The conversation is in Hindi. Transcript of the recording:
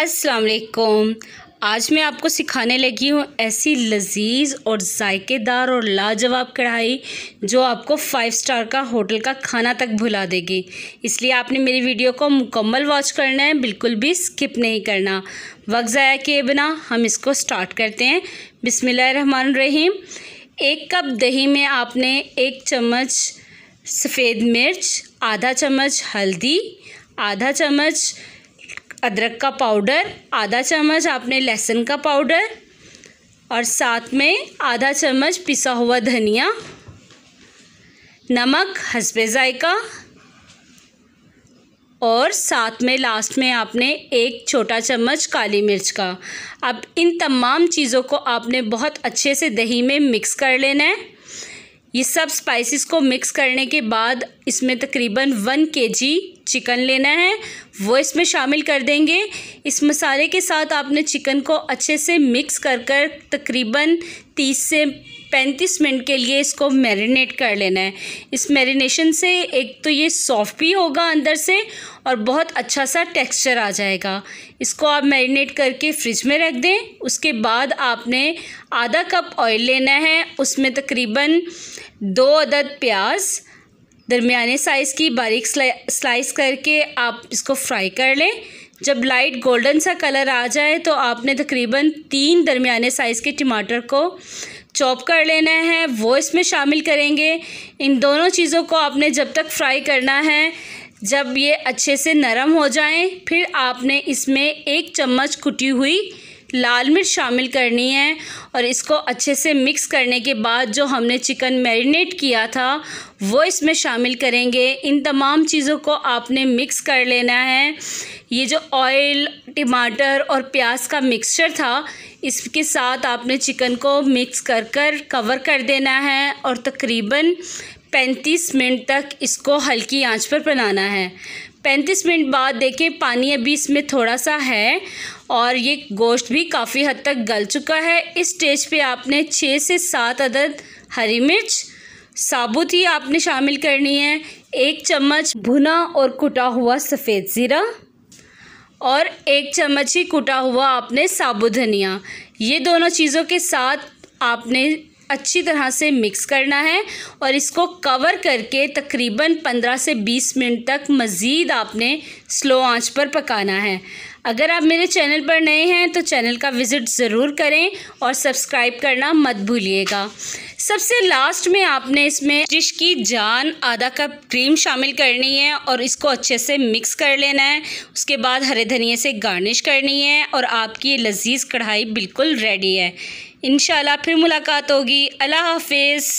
अस्सलाम वालेकुम आज मैं आपको सिखाने लगी हूँ ऐसी लजीज और जायकेदार और लाजवाब कढ़ाई जो आपको फ़ाइव स्टार का होटल का खाना तक भुला देगी इसलिए आपने मेरी वीडियो को मुकम्मल वॉच करना है बिल्कुल भी स्किप नहीं करना वक्त ज़ाया किए बिना हम इसको स्टार्ट करते हैं बिसमिल्ल रहीम एक कप दही में आपने एक चम्मच सफ़ेद मिर्च आधा चम्मच हल्दी आधा चम्मच अदरक का पाउडर आधा चम्मच आपने लहसुन का पाउडर और साथ में आधा चम्मच पिसा हुआ धनिया नमक हंसबे ज़ायका और साथ में लास्ट में आपने एक छोटा चम्मच काली मिर्च का अब इन तमाम चीज़ों को आपने बहुत अच्छे से दही में मिक्स कर लेना है ये सब स्पाइसेस को मिक्स करने के बाद इसमें तकरीबन वन केजी चिकन लेना है वो इसमें शामिल कर देंगे इस मसाले के साथ आपने चिकन को अच्छे से मिक्स कर कर तकरीबन तीस से पैंतीस मिनट के लिए इसको मैरिनेट कर लेना है इस मैरिनेशन से एक तो ये सॉफ्ट भी होगा अंदर से और बहुत अच्छा सा टेक्सचर आ जाएगा इसको आप मैरिनेट करके फ्रिज में रख दें उसके बाद आपने आधा कप ऑयल लेना है उसमें तकरीबन दो अदद प्याज़ दरमियाने साइज़ की बारीक स्लाइस करके आप इसको फ्राई कर लें जब लाइट गोल्डन सा कलर आ जाए तो आपने तकरीबन तीन दरमियाने साइज़ के टमाटर को चॉप कर लेना है वो इसमें शामिल करेंगे इन दोनों चीज़ों को आपने जब तक फ्राई करना है जब ये अच्छे से नरम हो जाएं फिर आपने इसमें एक चम्मच कुटी हुई लाल मिर्च शामिल करनी है और इसको अच्छे से मिक्स करने के बाद जो हमने चिकन मैरिनेट किया था वो इसमें शामिल करेंगे इन तमाम चीज़ों को आपने मिक्स कर लेना है ये जो ऑयल टमाटर और प्याज का मिक्सचर था इसके साथ आपने चिकन को मिक्स कर कर कवर कर देना है और तकरीबन पैंतीस मिनट तक इसको हल्की आंच पर बनाना है पैंतीस मिनट बाद देखें पानी अभी इसमें थोड़ा सा है और ये गोश्त भी काफ़ी हद तक गल चुका है इस स्टेज पे आपने छः से सात अदद हरी मिर्च साबुत ही आपने शामिल करनी है एक चम्मच भुना और कुटा हुआ सफ़ेद ज़ीरा और एक चम्मच ही कुटा हुआ आपने साबुत धनिया ये दोनों चीज़ों के साथ आपने अच्छी तरह से मिक्स करना है और इसको कवर करके तकरीबन 15 से 20 मिनट तक मज़ीद आपने स्लो आंच पर पकाना है अगर आप मेरे चैनल पर नए हैं तो चैनल का विज़िट ज़रूर करें और सब्सक्राइब करना मत भूलिएगा सबसे लास्ट में आपने इसमें डिश की जान आधा कप क्रीम शामिल करनी है और इसको अच्छे से मिक्स कर लेना है उसके बाद हरे धनिए से गार्निश करनी है और आपकी लजीज कढ़ाई बिल्कुल रेडी है इन फिर मुलाकात होगी अल्लाह हाफिज़